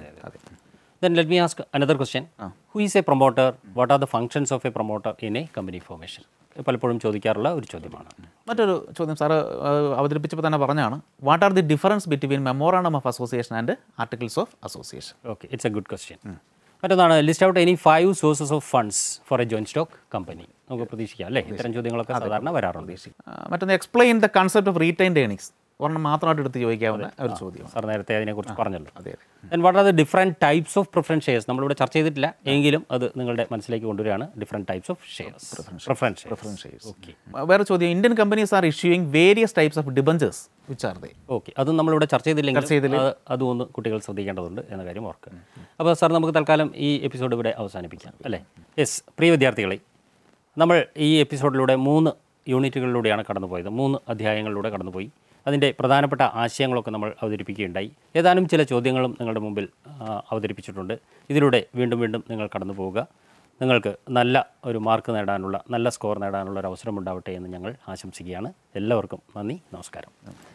then let me ask another question who is a promoter what are the functions of a promoter in a company formation പലപ്പോഴും ചോദിക്കാറുള്ള ഒരു ചോദ്യമാണ് മറ്റൊരു ചോദ്യം സാറ് അവതരിപ്പിച്ചപ്പോൾ തന്നെ പറഞ്ഞാണ് what are the difference between memorandum of association and articles of association okay it's a good question മറ്റൊന്നാണ് list out any five sources of funds for a joint stock company നമുക്ക് പ്രതീക്ഷിക്കാം അല്ലേ ഇത്തരം ചോദ്യങ്ങളൊക്കെ സാധാരണ വരാറുണ്ട് മറ്റൊന്ന് explain the concept of retained earnings ഒരെണ്ണം മാത്രമായിട്ട് എടുത്ത് ചോദിക്കാവുന്ന ഒരു ചോദ്യം സാർ നേരത്തെ അതിനെക്കുറിച്ച് പറഞ്ഞല്ലോ അതെ അതെ what are the different types of preference shares നമ്മളിവിടെ ചർച്ച ചെയ്തിട്ടില്ല എങ്കിലും അത് നിങ്ങളുടെ മനസ്സിലേക്ക് കൊണ്ടുവരികയാണ് different types of shares preference preference shares okay വേറെ ചോദ്യം Indian companies are issuing various types of debentures which are they okay അത് നമ്മളിവിടെ ചർച്ച ചെയ്തില്ലെങ്കിൽ ചർച്ച ചെയ്തില്ല അതും ഒന്ന് കുട്ടികൾ ശ്രദ്ധിക്കേണ്ടതുണ്ട് എന്ന കാര്യം ഓർക്കുക അപ്പോൾ സാർ നമുക്ക് തൽക്കാലം ഈ എപ്പിസോഡ് ഇവിടെ അവസാനിപ്പിക്കാം അല്ലേ യെസ് പ്രിയ വിദ്യാർത്ഥികളെ നമ്മൾ ഈ എപ്പിസോഡിലൂടെ മൂന്ന് യൂണിറ്റുകളിലൂടെയാണ് കടന്നുപോയത് മൂന്ന് അധ്യായങ്ങളിലൂടെ കടന്നുപോയി അതിൻ്റെ പ്രധാനപ്പെട്ട ആശയങ്ങളൊക്കെ നമ്മൾ അവതരിപ്പിക്കുകയുണ്ടായി ഏതാനും ചില ചോദ്യങ്ങളും നിങ്ങളുടെ മുമ്പിൽ അവതരിപ്പിച്ചിട്ടുണ്ട് ഇതിലൂടെ വീണ്ടും വീണ്ടും നിങ്ങൾ കടന്നു പോവുക നിങ്ങൾക്ക് നല്ല ഒരു മാർക്ക് നേടാനുള്ള നല്ല സ്കോർ നേടാനുള്ള ഒരു അവസരമുണ്ടാവട്ടെ എന്ന് ഞങ്ങൾ ആശംസിക്കുകയാണ് എല്ലാവർക്കും നന്ദി നമസ്കാരം